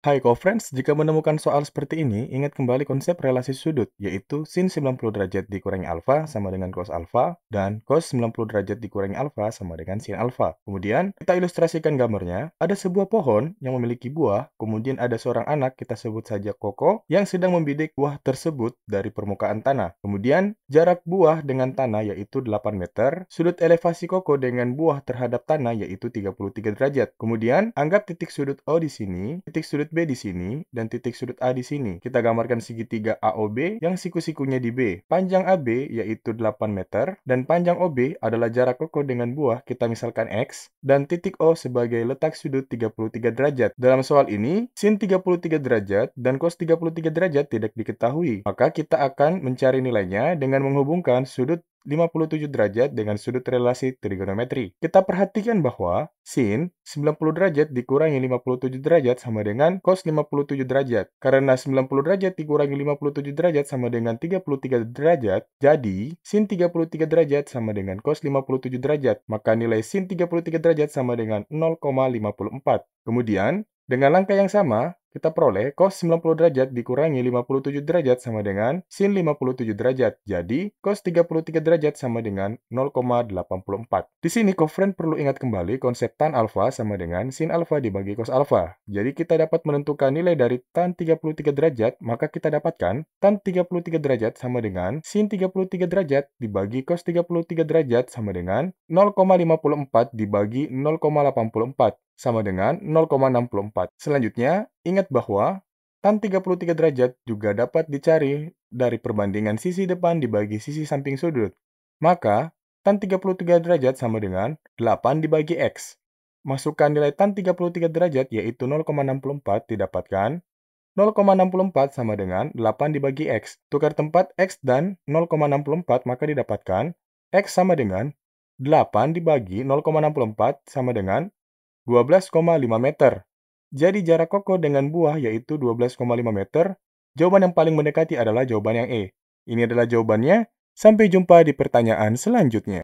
Hai co-friends, jika menemukan soal seperti ini, ingat kembali konsep relasi sudut, yaitu sin 90 derajat dikurangi alfa sama dengan cos alfa, dan cos 90 derajat dikurangi alfa sama dengan sin alfa. Kemudian, kita ilustrasikan gambarnya. Ada sebuah pohon yang memiliki buah, kemudian ada seorang anak, kita sebut saja Koko, yang sedang membidik buah tersebut dari permukaan tanah. Kemudian, jarak buah dengan tanah yaitu 8 meter, sudut elevasi Koko dengan buah terhadap tanah yaitu 33 derajat. Kemudian, anggap titik sudut O di sini, titik sudut sudut B di sini dan titik sudut A di sini. Kita gambarkan segitiga AOB yang siku-sikunya di B. Panjang AB yaitu 8 meter dan panjang OB adalah jarak koko dengan buah kita misalkan X dan titik O sebagai letak sudut 33 derajat. Dalam soal ini, sin 33 derajat dan cos 33 derajat tidak diketahui. Maka kita akan mencari nilainya dengan menghubungkan sudut 57 derajat dengan sudut relasi trigonometri. Kita perhatikan bahwa sin 90 derajat dikurangi 57 derajat sama dengan cos 57 derajat. Karena 90 derajat dikurangi 57 derajat sama dengan 33 derajat, jadi sin 33 derajat sama dengan cos 57 derajat. Maka nilai sin 33 derajat sama dengan 0,54. Kemudian, dengan langkah yang sama, kita peroleh cos 90 derajat dikurangi 57 derajat sama dengan sin 57 derajat. Jadi, cos 33 derajat sama dengan 0,84. Di sini, kofren perlu ingat kembali konsep tan alfa sama dengan sin alfa dibagi cos alfa. Jadi, kita dapat menentukan nilai dari tan 33 derajat, maka kita dapatkan tan 33 derajat sama dengan sin 33 derajat dibagi cos 33 derajat sama dengan 0,54 dibagi 0,84 sama dengan 0,64. Selanjutnya, Ingat bahwa tan 33 derajat juga dapat dicari dari perbandingan sisi depan dibagi sisi samping sudut. Maka, tan 33 derajat sama dengan 8 dibagi X. Masukkan nilai tan 33 derajat yaitu 0,64 didapatkan 0,64 sama dengan 8 dibagi X. Tukar tempat X dan 0,64 maka didapatkan X sama dengan 8 dibagi 0,64 sama dengan 12,5 meter. Jadi jarak koko dengan buah yaitu 12,5 meter. Jawaban yang paling mendekati adalah jawaban yang E. Ini adalah jawabannya. Sampai jumpa di pertanyaan selanjutnya.